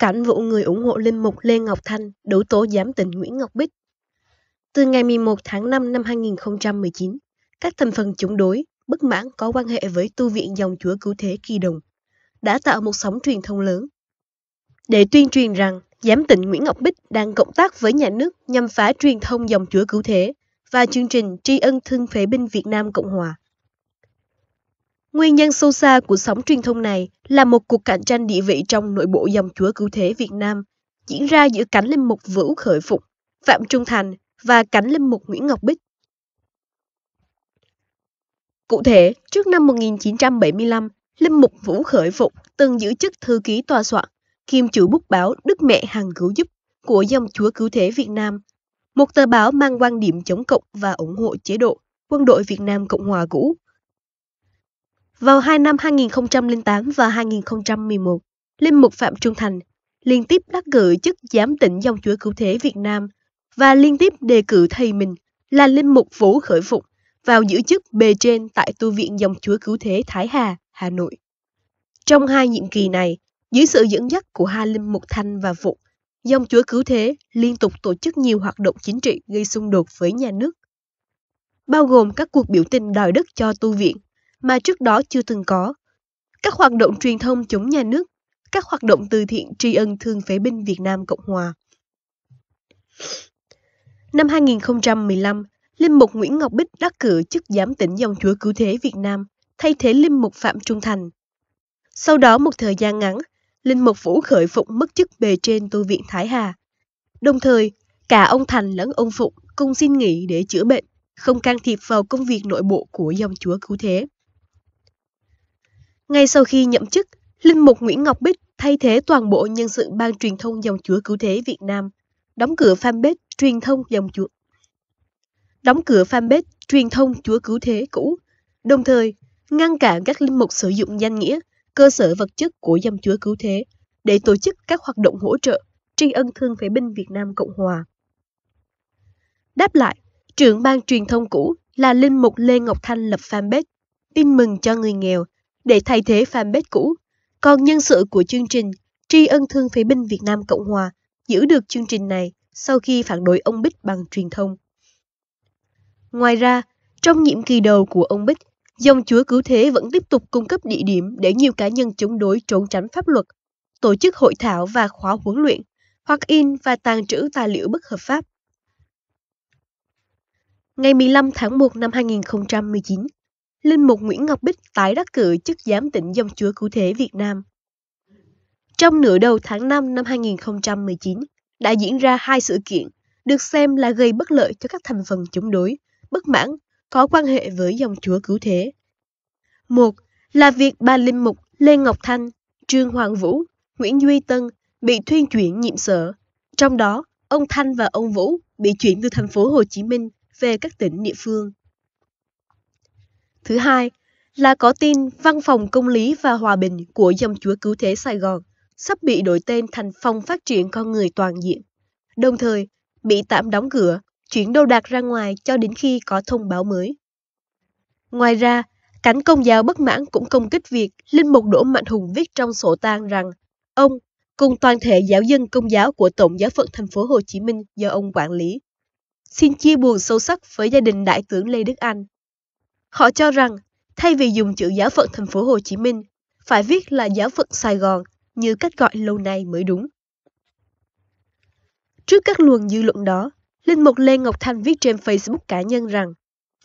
Cảnh vụ người ủng hộ Linh Mục Lê Ngọc Thanh đấu tố giám tình Nguyễn Ngọc Bích. Từ ngày 11 tháng 5 năm 2019, các thành phần chống đối, bất mãn có quan hệ với tu viện dòng chúa cứu thế kỳ đồng, đã tạo một sóng truyền thông lớn. Để tuyên truyền rằng giám tịnh Nguyễn Ngọc Bích đang cộng tác với nhà nước nhằm phá truyền thông dòng chúa cứu thế và chương trình tri ân thương phế binh Việt Nam Cộng Hòa. Nguyên nhân sâu xa của sóng truyền thông này là một cuộc cạnh tranh địa vị trong nội bộ dòng chúa cứu thế Việt Nam, diễn ra giữa cánh linh mục Vũ Khởi Phục, Phạm Trung Thành và cánh linh mục Nguyễn Ngọc Bích. Cụ thể, trước năm 1975, Linh Mục Vũ Khởi Phục từng giữ chức thư ký tòa soạn, kiêm chủ bút báo Đức Mẹ Hằng Cứu Giúp của dòng Chúa Cứu Thế Việt Nam, một tờ báo mang quan điểm chống cộng và ủng hộ chế độ quân đội Việt Nam Cộng Hòa cũ. Vào hai năm 2008 và 2011, Linh Mục Phạm Trung Thành liên tiếp đắc cử chức giám tỉnh dòng chúa cứu thế Việt Nam và liên tiếp đề cử thầy mình là Linh Mục Vũ Khởi Phục vào giữ chức bề trên tại tu viện dòng chúa cứu thế Thái Hà, Hà Nội. Trong hai nhiệm kỳ này, dưới sự dẫn dắt của hai Linh Mục Thanh và Phục, dòng chúa cứu thế liên tục tổ chức nhiều hoạt động chính trị gây xung đột với nhà nước, bao gồm các cuộc biểu tình đòi đất cho tu viện mà trước đó chưa từng có. Các hoạt động truyền thông chống nhà nước, các hoạt động từ thiện tri ân thương phế binh Việt Nam Cộng Hòa. Năm 2015, Linh mục Nguyễn Ngọc Bích đắc cử chức giám tỉnh dòng chúa cứu thế Việt Nam, thay thế Linh mục Phạm Trung Thành. Sau đó một thời gian ngắn, Linh mục Vũ Khởi Phụng mất chức bề trên tu viện Thái Hà. Đồng thời, cả ông Thành lẫn ông Phụng cùng xin nghỉ để chữa bệnh, không can thiệp vào công việc nội bộ của dòng chúa cứu thế. Ngay sau khi nhậm chức, Linh Mục Nguyễn Ngọc Bích thay thế toàn bộ nhân sự Ban truyền thông Dòng Chúa Cứu Thế Việt Nam, đóng cửa fanpage truyền thông Dòng Chúa. Đóng cửa fanpage truyền thông Chúa Cứu Thế cũ, đồng thời ngăn cản các linh mục sử dụng danh nghĩa, cơ sở vật chất của Dòng Chúa Cứu Thế để tổ chức các hoạt động hỗ trợ tri ân thương phế binh Việt Nam Cộng Hòa. Đáp lại, trưởng ban truyền thông cũ là Linh Mục Lê Ngọc Thanh lập fanpage tin mừng cho người nghèo để thay thế fanpage cũ. Còn nhân sự của chương trình Tri ân thương phế binh Việt Nam Cộng Hòa giữ được chương trình này sau khi phản đối ông Bích bằng truyền thông. Ngoài ra, trong nhiệm kỳ đầu của ông Bích, dòng chúa cứu thế vẫn tiếp tục cung cấp địa điểm để nhiều cá nhân chống đối trốn tránh pháp luật, tổ chức hội thảo và khóa huấn luyện, hoặc in và tàng trữ tài liệu bất hợp pháp. Ngày 15 tháng 1 năm 2019, Linh mục Nguyễn Ngọc Bích tái đắc cử chức giám tỉnh dòng Chúa Cứu Thế Việt Nam. Trong nửa đầu tháng 5 năm 2019, đã diễn ra hai sự kiện được xem là gây bất lợi cho các thành phần chống đối, bất mãn, có quan hệ với dòng Chúa Cứu Thế. Một là việc ba linh mục Lê Ngọc Thanh, Trương Hoàng Vũ, Nguyễn Duy Tân bị thuyên chuyển nhiệm sở. Trong đó, ông Thanh và ông Vũ bị chuyển từ thành phố Hồ Chí Minh về các tỉnh địa phương. Thứ hai là có tin Văn phòng Công lý và Hòa bình của Dòng Chúa Cứu Thế Sài Gòn sắp bị đổi tên thành Phòng Phát triển Con Người Toàn diện, đồng thời bị tạm đóng cửa, chuyển đồ đạc ra ngoài cho đến khi có thông báo mới. Ngoài ra, cánh công giáo bất mãn cũng công kích việc Linh Mục Đỗ Mạnh Hùng viết trong sổ tang rằng ông cùng toàn thể giáo dân công giáo của Tổng giáo phận thành phố Hồ Chí Minh do ông quản lý. Xin chia buồn sâu sắc với gia đình Đại tướng Lê Đức Anh. Họ cho rằng, thay vì dùng chữ giáo phận thành phố Hồ Chí Minh, phải viết là giáo phận Sài Gòn như cách gọi lâu nay mới đúng. Trước các luồng dư luận đó, Linh Mục Lê Ngọc Thanh viết trên Facebook cá nhân rằng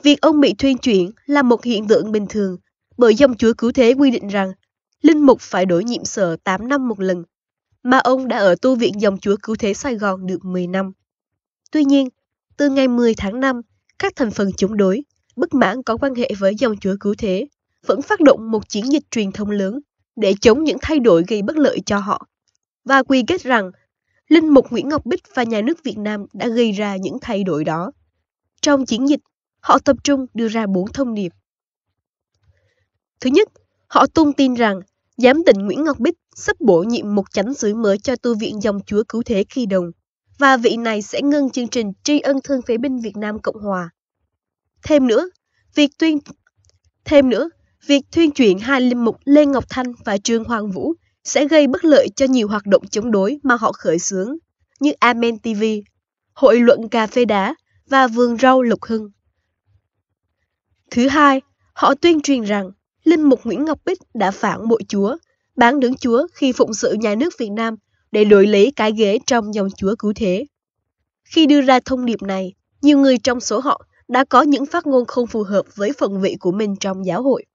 việc ông bị thuyên chuyển là một hiện tượng bình thường bởi dòng chúa cứu thế quy định rằng Linh Mục phải đổi nhiệm sở 8 năm một lần, mà ông đã ở tu viện dòng chúa cứu thế Sài Gòn được 10 năm. Tuy nhiên, từ ngày 10 tháng 5, các thành phần chống đối bất mãn có quan hệ với dòng chúa cứu thế, vẫn phát động một chiến dịch truyền thông lớn để chống những thay đổi gây bất lợi cho họ và quy kết rằng Linh Mục Nguyễn Ngọc Bích và nhà nước Việt Nam đã gây ra những thay đổi đó. Trong chiến dịch, họ tập trung đưa ra bốn thông điệp. Thứ nhất, họ tung tin rằng giám định Nguyễn Ngọc Bích sắp bổ nhiệm một chánh xứ mới cho tu viện dòng chúa cứu thế Kỳ đồng và vị này sẽ ngưng chương trình tri ân thương phế binh Việt Nam Cộng Hòa Thêm nữa, việc tuyên thêm nữa, việc tuyên chuyển hai linh mục Lê Ngọc Thanh và Trương Hoàng Vũ sẽ gây bất lợi cho nhiều hoạt động chống đối mà họ khởi xướng, như Amen TV, Hội luận cà phê đá và vườn rau Lục Hưng. Thứ hai, họ tuyên truyền rằng Linh Mục Nguyễn Ngọc Bích đã phản bội Chúa, bán đứng Chúa khi phụng sự nhà nước Việt Nam để đổi lấy cái ghế trong dòng Chúa cứu thế. Khi đưa ra thông điệp này, nhiều người trong số họ đã có những phát ngôn không phù hợp với phần vị của mình trong giáo hội.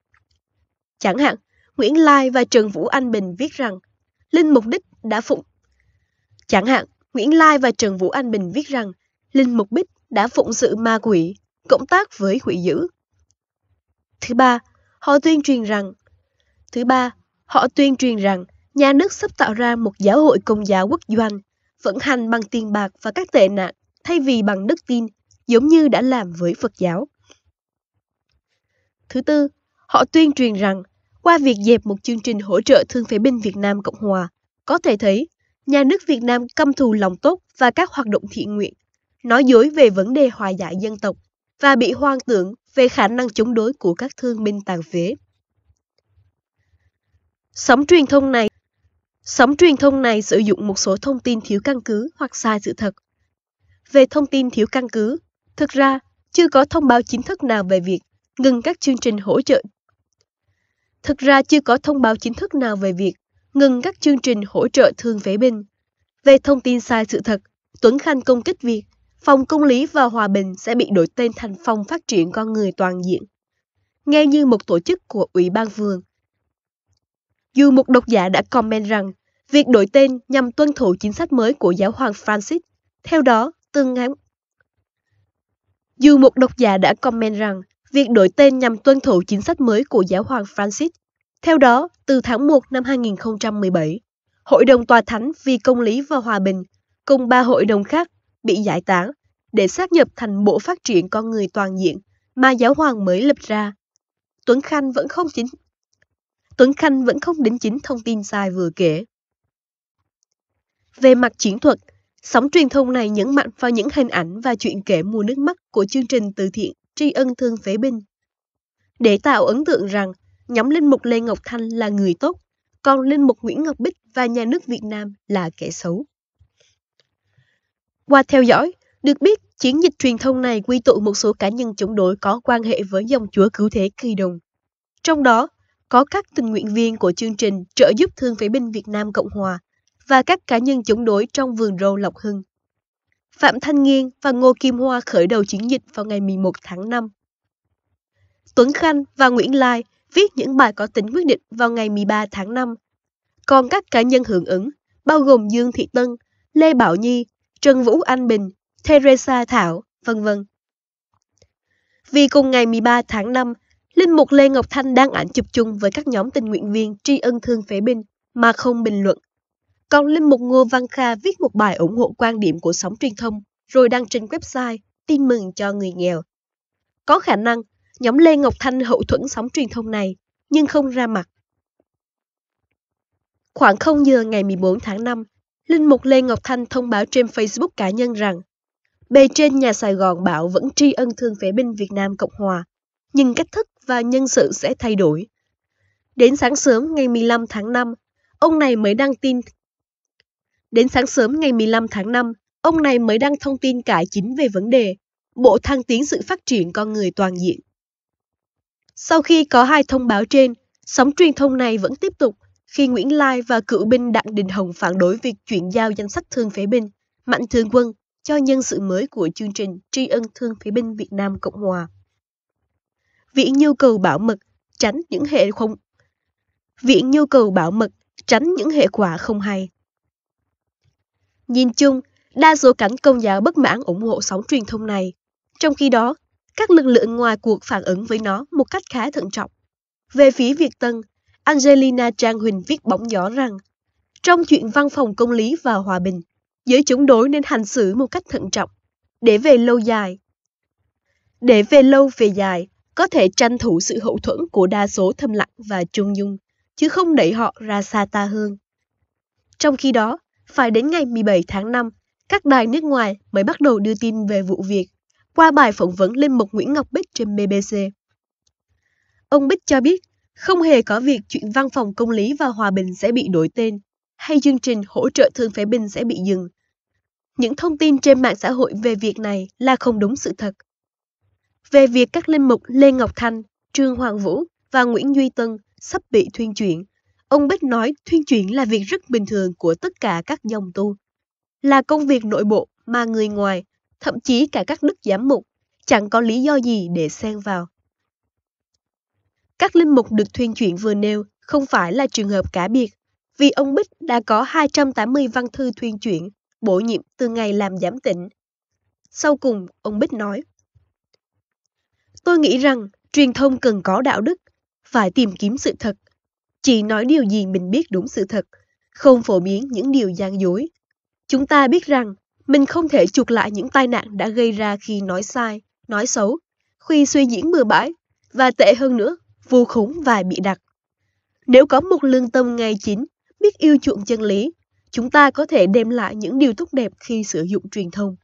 Chẳng hạn, Nguyễn Lai và Trần Vũ Anh Bình viết rằng Linh Mục Đích đã phụng. Chẳng hạn, Nguyễn Lai và Trần Vũ Anh Bình viết rằng Linh Mục đích đã phụng sự ma quỷ, cộng tác với quỷ dữ. Thứ ba, họ tuyên truyền rằng Thứ ba, họ tuyên truyền rằng nhà nước sắp tạo ra một giáo hội công giáo quốc doanh, vận hành bằng tiền bạc và các tệ nạn thay vì bằng đức tin giống như đã làm với Phật giáo. Thứ tư, họ tuyên truyền rằng qua việc dẹp một chương trình hỗ trợ thương phế binh Việt Nam Cộng Hòa, có thể thấy nhà nước Việt Nam căm thù lòng tốt và các hoạt động thiện nguyện, nói dối về vấn đề hòa giải dân tộc và bị hoang tưởng về khả năng chống đối của các thương binh tàn phế. Sóng truyền thông này Sóng truyền thông này sử dụng một số thông tin thiếu căn cứ hoặc sai sự thật. Về thông tin thiếu căn cứ, Thực ra, chưa có thông báo chính thức nào về việc ngừng các chương trình hỗ trợ. Thực ra chưa có thông báo chính thức nào về việc ngừng các chương trình hỗ trợ thương phế binh. Về thông tin sai sự thật, Tuấn Khanh công kích việc Phòng Công lý và Hòa bình sẽ bị đổi tên thành Phòng Phát triển Con Người Toàn diện. Nghe như một tổ chức của Ủy ban phường. Dù một độc giả đã comment rằng việc đổi tên nhằm tuân thủ chính sách mới của giáo hoàng Francis. Theo đó, từ ngày, dù một độc giả đã comment rằng việc đổi tên nhằm tuân thủ chính sách mới của giáo hoàng Francis. Theo đó, từ tháng 1 năm 2017, Hội đồng Tòa Thánh vì Công lý và Hòa bình cùng ba hội đồng khác bị giải tán để xác nhập thành Bộ Phát triển Con Người Toàn diện mà giáo hoàng mới lập ra. Tuấn Khanh vẫn không chính Tuấn Khanh vẫn không đính chính thông tin sai vừa kể. Về mặt chiến thuật, Sóng truyền thông này nhấn mạnh vào những hình ảnh và chuyện kể mùa nước mắt của chương trình từ thiện tri ân thương phế binh. Để tạo ấn tượng rằng nhóm linh mục Lê Ngọc Thanh là người tốt, còn linh mục Nguyễn Ngọc Bích và nhà nước Việt Nam là kẻ xấu. Qua theo dõi, được biết chiến dịch truyền thông này quy tụ một số cá nhân chống đối có quan hệ với dòng chúa cứu thế kỳ đồng. Trong đó, có các tình nguyện viên của chương trình trợ giúp thương phế binh Việt Nam Cộng Hòa và các cá nhân chống đối trong vườn râu Lộc Hưng. Phạm Thanh Nghiên và Ngô Kim Hoa khởi đầu chiến dịch vào ngày 11 tháng 5. Tuấn Khanh và Nguyễn Lai viết những bài có tính quyết định vào ngày 13 tháng 5. Còn các cá nhân hưởng ứng, bao gồm Dương Thị Tân, Lê Bảo Nhi, Trần Vũ Anh Bình, Teresa Thảo, vân vân. Vì cùng ngày 13 tháng 5, Linh Mục Lê Ngọc Thanh đăng ảnh chụp chung với các nhóm tình nguyện viên tri ân thương phế binh mà không bình luận còn Linh Mục Ngô Văn Kha viết một bài ủng hộ quan điểm của sóng truyền thông rồi đăng trên website tin mừng cho người nghèo. Có khả năng nhóm Lê Ngọc Thanh hậu thuẫn sóng truyền thông này nhưng không ra mặt. Khoảng 0 giờ ngày 14 tháng 5, Linh Mục Lê Ngọc Thanh thông báo trên Facebook cá nhân rằng bề trên nhà Sài Gòn bảo vẫn tri ân thương phế binh Việt Nam Cộng Hòa, nhưng cách thức và nhân sự sẽ thay đổi. Đến sáng sớm ngày 15 tháng 5, ông này mới đăng tin Đến sáng sớm ngày 15 tháng 5, ông này mới đăng thông tin cải chính về vấn đề Bộ Thăng tiến sự phát triển con người toàn diện. Sau khi có hai thông báo trên, sóng truyền thông này vẫn tiếp tục khi Nguyễn Lai và cựu binh Đặng Đình Hồng phản đối việc chuyển giao danh sách thương phế binh, mạnh thường quân cho nhân sự mới của chương trình Tri ân Thương phế binh Việt Nam Cộng Hòa. Viện nhu cầu bảo mật tránh những hệ không Viện nhu cầu bảo mật tránh những hệ quả không hay. Nhìn chung, đa số cánh công giáo bất mãn ủng hộ sóng truyền thông này. Trong khi đó, các lực lượng ngoài cuộc phản ứng với nó một cách khá thận trọng. Về phía Việt Tân, Angelina Trang Huỳnh viết bóng gió rằng trong chuyện văn phòng công lý và hòa bình, giới chống đối nên hành xử một cách thận trọng, để về lâu dài. Để về lâu về dài, có thể tranh thủ sự hậu thuẫn của đa số thâm lặng và trung dung, chứ không đẩy họ ra xa ta hơn. Trong khi đó, phải đến ngày 17 tháng 5, các đài nước ngoài mới bắt đầu đưa tin về vụ việc qua bài phỏng vấn lên Mục Nguyễn Ngọc Bích trên BBC. Ông Bích cho biết không hề có việc chuyện văn phòng công lý và hòa bình sẽ bị đổi tên hay chương trình hỗ trợ thương phế binh sẽ bị dừng. Những thông tin trên mạng xã hội về việc này là không đúng sự thật. Về việc các linh mục Lê Ngọc Thanh, Trương Hoàng Vũ và Nguyễn Duy Tân sắp bị thuyên chuyển Ông Bích nói thuyên chuyển là việc rất bình thường của tất cả các dòng tu, là công việc nội bộ mà người ngoài, thậm chí cả các đức giám mục, chẳng có lý do gì để xen vào. Các linh mục được thuyên chuyển vừa nêu không phải là trường hợp cá biệt, vì ông Bích đã có 280 văn thư thuyên chuyển, bổ nhiệm từ ngày làm giám tỉnh. Sau cùng, ông Bích nói, Tôi nghĩ rằng truyền thông cần có đạo đức, phải tìm kiếm sự thật chỉ nói điều gì mình biết đúng sự thật, không phổ biến những điều gian dối. Chúng ta biết rằng mình không thể chuộc lại những tai nạn đã gây ra khi nói sai, nói xấu, khi suy diễn bừa bãi, và tệ hơn nữa, vô khống và bị đặt. Nếu có một lương tâm ngay chính, biết yêu chuộng chân lý, chúng ta có thể đem lại những điều tốt đẹp khi sử dụng truyền thông.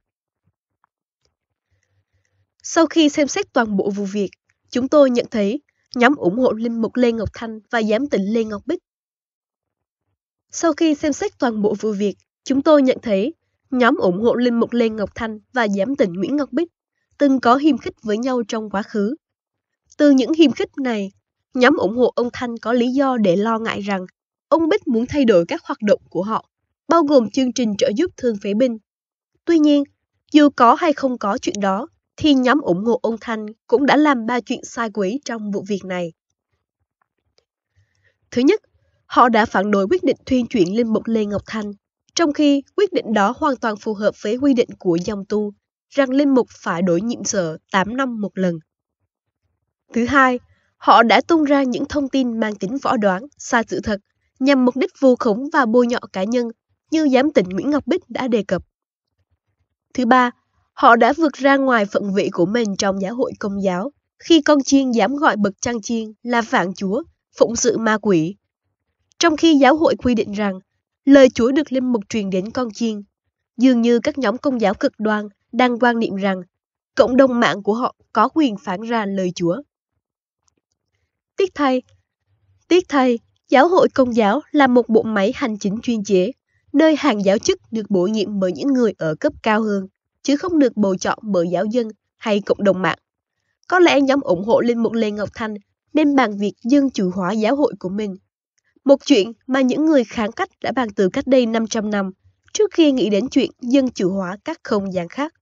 Sau khi xem xét toàn bộ vụ việc, chúng tôi nhận thấy nhóm ủng hộ Linh Mục Lê Ngọc Thanh và giám tịnh Lê Ngọc Bích. Sau khi xem xét toàn bộ vụ việc, chúng tôi nhận thấy nhóm ủng hộ Linh Mục Lê Ngọc Thanh và giám tịnh Nguyễn Ngọc Bích từng có hiềm khích với nhau trong quá khứ. Từ những hiềm khích này, nhóm ủng hộ ông Thanh có lý do để lo ngại rằng ông Bích muốn thay đổi các hoạt động của họ, bao gồm chương trình trợ giúp thương phế binh. Tuy nhiên, dù có hay không có chuyện đó, thì nhóm ủng hộ ông Thanh cũng đã làm ba chuyện sai quấy trong vụ việc này. Thứ nhất, họ đã phản đối quyết định thuyên chuyển linh mục Lê Ngọc Thanh, trong khi quyết định đó hoàn toàn phù hợp với quy định của dòng tu rằng linh mục phải đổi nhiệm sở 8 năm một lần. Thứ hai, họ đã tung ra những thông tin mang tính võ đoán, sai sự thật, nhằm mục đích vu khống và bôi nhọ cá nhân như giám tỉnh Nguyễn Ngọc Bích đã đề cập. Thứ ba, Họ đã vượt ra ngoài phận vị của mình trong giáo hội công giáo, khi con chiên dám gọi bậc trang chiên là vạn chúa, phụng sự ma quỷ. Trong khi giáo hội quy định rằng, lời chúa được linh mục truyền đến con chiên, dường như các nhóm công giáo cực đoan đang quan niệm rằng cộng đồng mạng của họ có quyền phản ra lời chúa. Tiếc thay, tiếc thay, giáo hội công giáo là một bộ máy hành chính chuyên chế, nơi hàng giáo chức được bổ nhiệm bởi những người ở cấp cao hơn chứ không được bầu chọn bởi giáo dân hay cộng đồng mạng. Có lẽ nhóm ủng hộ Linh Mục Lê Ngọc Thanh nên bàn việc dân chủ hóa giáo hội của mình. Một chuyện mà những người kháng cách đã bàn từ cách đây 500 năm, trước khi nghĩ đến chuyện dân chủ hóa các không gian khác.